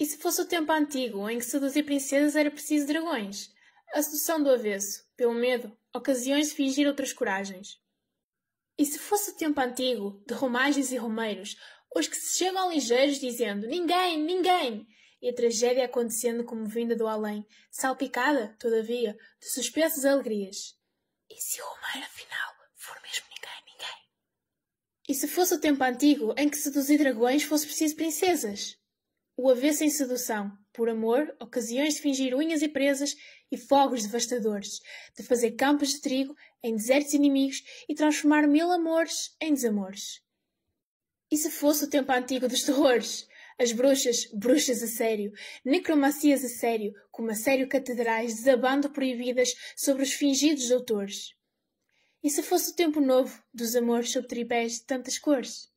E se fosse o tempo antigo em que seduzir princesas era preciso dragões? A sedução do avesso, pelo medo, ocasiões de fingir outras coragens. E se fosse o tempo antigo de romagens e romeiros, os que se chegam ligeiros dizendo ninguém, ninguém, e a tragédia acontecendo como vinda do além, salpicada, todavia, de suspensas alegrias. E se o romeiro, afinal, for mesmo ninguém, ninguém? E se fosse o tempo antigo em que seduzir dragões fosse preciso princesas? O avesso em sedução, por amor, ocasiões de fingir unhas e presas e fogos devastadores, de fazer campos de trigo em desertos inimigos e transformar mil amores em desamores. E se fosse o tempo antigo dos terrores? As bruxas, bruxas a sério, necromancias a sério, como a sério catedrais desabando proibidas sobre os fingidos doutores. E se fosse o tempo novo dos amores sob tripés de tantas cores?